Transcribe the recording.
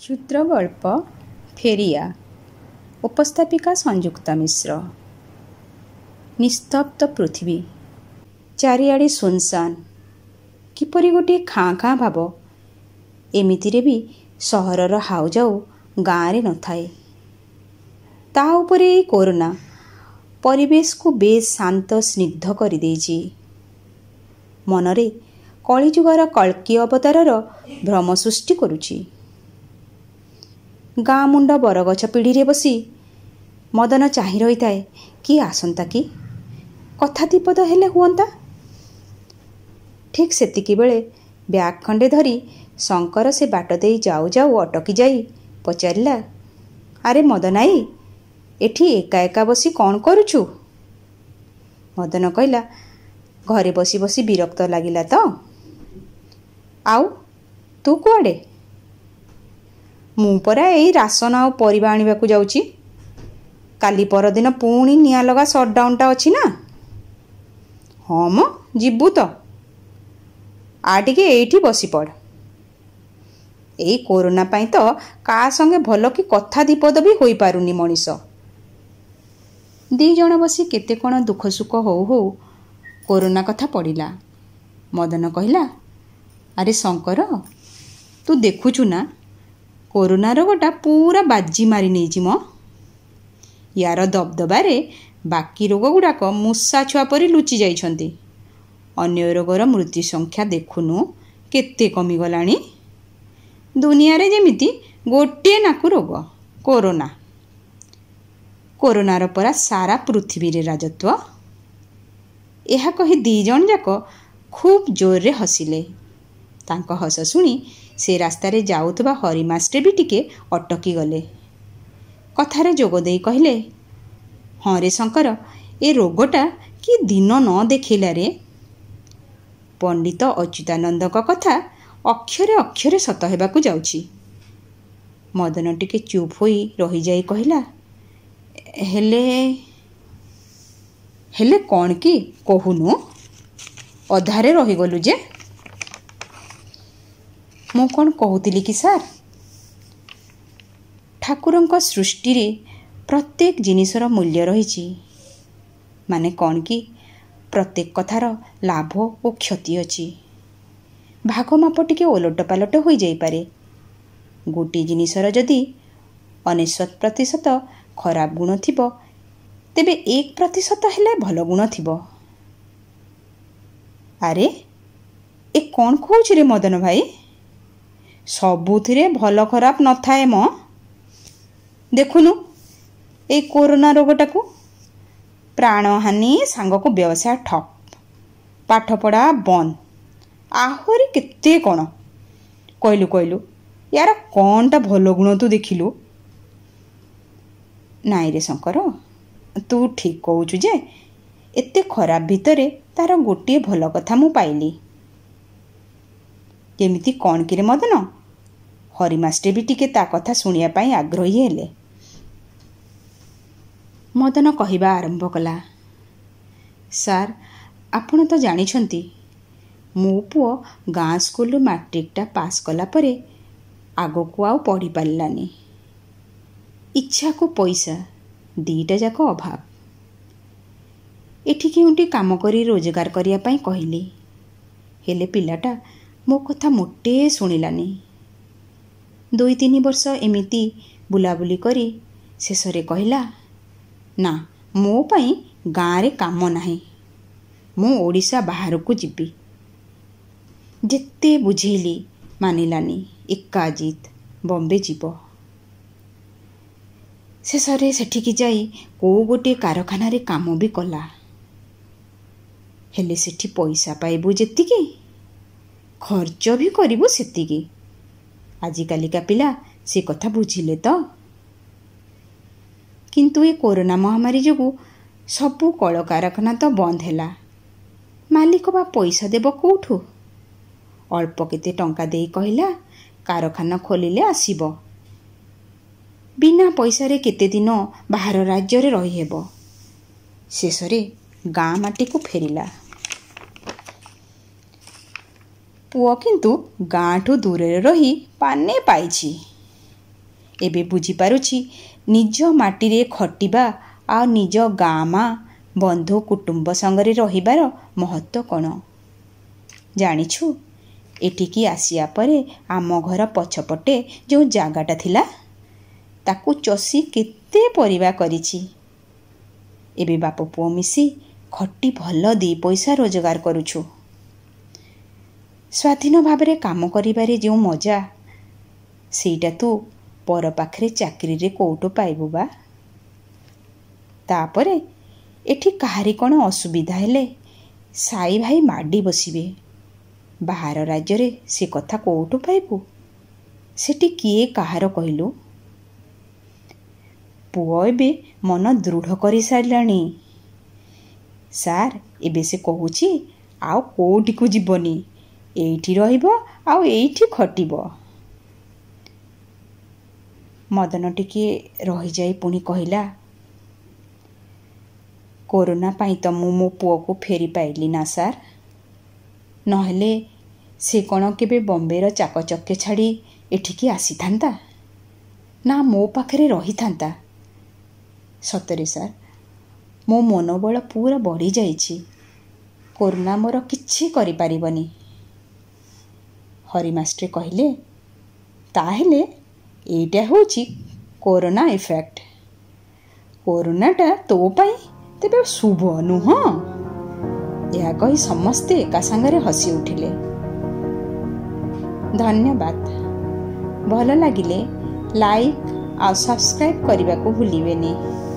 କ୍ଷୁଦ୍ର ଗଳ୍ପ ଫେରିଆ ଉପସ୍ଥାପିକା ସଂଯୁକ୍ତା ମିଶ୍ର ନିସ୍ତବ୍ଧ ପୃଥିବୀ ଚାରିଆଡ଼େ ସୁନସାନ କିପରି ଗୋଟିଏ ଖାଁ ଖାଁ ଭାବ ଏମିତିରେ ବି ସହରର ହାଉଜାଉ ଗାଁରେ ନଥାଏ ତା ଉପରେ ଏଇ କରୋନା ପରିବେଶକୁ ବେଶ ଶାନ୍ତ ସ୍ନିଗ୍ଧ କରିଦେଇଛି ମନରେ କଳିଯୁଗର କଳ୍କି ଅବତାରର ଭ୍ରମ ସୃଷ୍ଟି କରୁଛି ଗାଁ ମୁଣ୍ଡ ବରଗଛ ପିଢ଼ିରେ ବସି ମଦନ ଚାହିଁ ରହିଥାଏ କି ଆସନ୍ତା କି କଥା ଦ୍ୱିପଦ ହେଲେ ହୁଅନ୍ତା ଠିକ୍ ସେତିକିବେଳେ ବ୍ୟାଗ୍ ଖଣ୍ଡେ ଧରି ଶଙ୍କର ସେ ବାଟ ଦେଇ ଯାଉ ଯାଉ ଅଟକି ଯାଇ ପଚାରିଲା ଆରେ ମଦନାଇ ଏଠି ଏକା ଏକା ବସି କ'ଣ କରୁଛୁ ମଦନ କହିଲା ଘରେ ବସି ବସି ବିରକ୍ତ ଲାଗିଲା ତ ଆଉ ତୁ କୁଆଡ଼େ ମୁଁ ପରା ଏଇ ରାସନ ଆଉ ପରିବା ଆଣିବାକୁ ଯାଉଛି କାଲି ପରଦିନ ପୁଣି ନିଆଁ ଲଗା ସଟ୍ଡାଉନ୍ଟା ଅଛି ନା ହଁ ମ ଯିବୁ ତ ଆ ଟିକେ ଏଇଠି ବସିପଡ଼ ଏଇ କୋରୋନା ପାଇଁ ତ କାହା ସଙ୍ଗେ ଭଲ କି କଥା ଦିପଦ ବି ହୋଇପାରୁନି ମଣିଷ ଦୁଇ ଜଣ ବସି କେତେ କ'ଣ ଦୁଃଖ ସୁଖ ହଉ ହଉ କୋରୋନା କଥା ପଡ଼ିଲା ମଦନ କହିଲା ଆରେ ଶଙ୍କର ତୁ ଦେଖୁଛୁ ନା କରୋନା ରୋଗଟା ପୁରା ବାଜି ମାରି ନେଇଛି ମ ୟାର ଦବଦବାରେ ବାକି ରୋଗଗୁଡ଼ାକ ମୂଷା ଛୁଆ ପରି ଲୁଚି ଯାଇଛନ୍ତି ଅନ୍ୟ ରୋଗର ମୃତ୍ୟୁ ସଂଖ୍ୟା ଦେଖୁନୁ କେତେ କମିଗଲାଣି ଦୁନିଆରେ ଯେମିତି ଗୋଟିଏ ନାକୁ ରୋଗ କରୋନା କରୋନାର ପରା ସାରା ପୃଥିବୀରେ ରାଜତ୍ଵ ଏହା କହି ଦୁଇ ଜଣ ଯାକ ଖୁବ୍ ଜୋରରେ ହସିଲେ ତାଙ୍କ ହସ ଶୁଣି ସେ ରାସ୍ତାରେ ଯାଉଥିବା ହରିମାଷ୍ଟ୍ରେ ବି ଟିକେ ଅଟକିଗଲେ କଥାରେ ଯୋଗଦେଇ କହିଲେ ହଁ ରେ ଶଙ୍କର ଏ ରୋଗଟା କି ଦିନ ନ ଦେଖିଲାରେ ପଣ୍ଡିତ ଅଚ୍ୟୁତାନନ୍ଦଙ୍କ କଥା ଅକ୍ଷରେ ଅକ୍ଷରେ ସତ ହେବାକୁ ଯାଉଛି ମଦନ ଟିକେ ଚୁପ୍ ହୋଇ ରହିଯାଇ କହିଲା ହେଲେ ହେଲେ କ'ଣ କି କହୁନୁ ଅଧାରେ ରହିଗଲୁ ଯେ ମୁଁ କ'ଣ କହୁଥିଲି କି ସାର୍ ଠାକୁରଙ୍କ ସୃଷ୍ଟିରେ ପ୍ରତ୍ୟେକ ଜିନିଷର ମୂଲ୍ୟ ରହିଛି ମାନେ କ'ଣ କି ପ୍ରତ୍ୟେକ କଥାର ଲାଭ ଓ କ୍ଷତି ଅଛି ଭାଗମାପ ଟିକିଏ ଓଲଟ ପାଲଟ ହୋଇଯାଇପାରେ ଗୋଟିଏ ଜିନିଷର ଯଦି ଅନେଶ୍ୱତ ପ୍ରତିଶତ ଖରାପ ଗୁଣ ଥିବ ତେବେ ଏକ ପ୍ରତିଶତ ହେଲେ ଭଲ ଗୁଣ ଥିବ ଆରେ ଏ କ'ଣ କହୁଛି ରେ ମଦନ ଭାଇ ସବୁଥିରେ ଭଲ ଖରାପ ନଥାଏ ମ ଦେଖୁନୁ ଏଇ କୋରୋନା ରୋଗଟାକୁ ପ୍ରାଣହାନି ସାଙ୍ଗକୁ ବ୍ୟବସାୟ ଠପ୍ ପାଠପଢ଼ା ବନ୍ଦ ଆହୁରି କେତେ କ'ଣ କହିଲୁ କହିଲୁ ୟାର କ'ଣଟା ଭଲ ଗୁଣ ତୁ ଦେଖିଲୁ ନାଇଁ ରେ ଶଙ୍କର ତୁ ଠିକ୍ କହୁଛୁ ଯେ ଏତେ ଖରାପ ଭିତରେ ତାର ଗୋଟିଏ ଭଲ କଥା ମୁଁ ପାଇଲି କେମିତି କ'ଣ କିରେ ମଦନ ହରିମାଷ୍ଟେ ବି ଟିକେ ତା କଥା ଶୁଣିବା ପାଇଁ ଆଗ୍ରହୀ ହେଲେ ମଦନ କହିବା ଆରମ୍ଭ କଲା ସାର୍ ଆପଣ ତ ଜାଣିଛନ୍ତି ମୋ ପୁଅ ଗାଁ ସ୍କୁଲରୁ ମାଟ୍ରିକ୍ଟା ପାସ୍ କଲା ପରେ ଆଗକୁ ଆଉ ପଢ଼ିପାରିଲାନି ଇଚ୍ଛାକୁ ପଇସା ଦୁଇଟା ଯାକ ଅଭାବ ଏଠି କେଉଁଠି କାମ କରି ରୋଜଗାର କରିବା ପାଇଁ କହିଲି ହେଲେ ପିଲାଟା ମୋ କଥା ମୋଟେ ଶୁଣିଲାନି ଦୁଇ ତିନି ବର୍ଷ ଏମିତି ବୁଲାବୁଲି କରି ଶେଷରେ କହିଲା ନା ମୋ ପାଇଁ ଗାଁରେ କାମ ନାହିଁ ମୁଁ ଓଡ଼ିଶା ବାହାରକୁ ଯିବି ଯେତେ ବୁଝେଇଲି ମାନିଲାନି ଏକାଜିତ ବମ୍ବେ ଯିବ ଶେଷରେ ସେଠିକି ଯାଇ କେଉଁ ଗୋଟିଏ କାରଖାନାରେ କାମ ବି କଲା ହେଲେ ସେଠି ପଇସା ପାଇବୁ ଯେତିକି ଖର୍ଚ୍ଚ ବି କରିବୁ ସେତିକି ଆଜିକାଲିକା ପିଲା ସେ କଥା ବୁଝିଲେ ତ କିନ୍ତୁ ଏ କରୋନା ମହାମାରୀ ଯୋଗୁଁ ସବୁ କଳକାରଖାନା ତ ବନ୍ଦ ହେଲା ମାଲିକ ବା ପଇସା ଦେବ କେଉଁଠୁ ଅଳ୍ପ କେତେ ଟଙ୍କା ଦେଇ କହିଲା କାରଖାନା ଖୋଲିଲେ ଆସିବ ବିନା ପଇସାରେ କେତେଦିନ ବାହାର ରାଜ୍ୟରେ ରହିହେବ ଶେଷରେ ଗାଁ ମାଟିକୁ ଫେରିଲା ପୁଅ କିନ୍ତୁ ଗାଁଠୁ ଦୂରରେ ରହି ପାନେ ପାଇଛି ଏବେ ବୁଝିପାରୁଛି ନିଜ ମାଟିରେ ଖଟିବା ଆଉ ନିଜ ଗାଁ ମା ବନ୍ଧୁ କୁଟୁମ୍ବ ସାଙ୍ଗରେ ରହିବାର ମହତ୍ତ୍ୱ କ'ଣ ଜାଣିଛୁ ଏଠିକି ଆସିବା ପରେ ଆମ ଘର ପଛପଟେ ଯେଉଁ ଜାଗାଟା ଥିଲା ତାକୁ ଚଷି କେତେ ପରିବା କରିଛି ଏବେ ବାପ ପୁଅ ମିଶି ଖଟି ଭଲ ଦୁଇ ପଇସା ରୋଜଗାର କରୁଛୁ ସ୍ୱାଧୀନ ଭାବରେ କାମ କରିବାରେ ଯେଉଁ ମଜା ସେଇଟା ତୁ ପର ପାଖରେ ଚାକିରିରେ କେଉଁଠୁ ପାଇବୁ ବା ତାପରେ ଏଠି କାହାରି କ'ଣ ଅସୁବିଧା ହେଲେ ସାଇ ଭାଇ ମାଡ଼ି ବସିବେ ବାହାର ରାଜ୍ୟରେ ସେ କଥା କେଉଁଠୁ ପାଇବୁ ସେଠି କିଏ କାହାର କହିଲୁ ପୁଅ ଏବେ ମନ ଦୃଢ଼ କରିସାରିଲାଣି ସାର୍ ଏବେ ସେ କହୁଛି ଆଉ କେଉଁଠିକୁ ଯିବନି ଏଇଠି ରହିବ ଆଉ ଏଇଠି ଖଟିବ ମଦନ ଟିକିଏ ରହିଯାଇ ପୁଣି କହିଲା କରୋନା ପାଇଁ ତ ମୁଁ ମୋ ପୁଅକୁ ଫେରିପାଇଲି ନା ସାର୍ ନହେଲେ ସେ କ'ଣ କେବେ ବମ୍ବେର ଚାକଚକ୍ୟ ଛାଡ଼ି ଏଠିକି ଆସିଥାନ୍ତା ନା ମୋ ପାଖରେ ରହିଥାନ୍ତା ସତରେ ସାର୍ ମୋ ମନୋବଳ ପୁରା ବଢ଼ିଯାଇଛି କରୋନା ମୋର କିଛି କରିପାରିବନି हरी मैस्ट्रे कहिले ताहेले एटा होचि कोरोना इफेक्ट कोरोना ट्या तो पाई ते बैव सुभु अनु हाँ या कही सम्मस्ते एका सांगरे हसी उठिले धन्य बात बहलो लागिले लाइक आउ साब्सक्राइब करिवाको भुलिवेने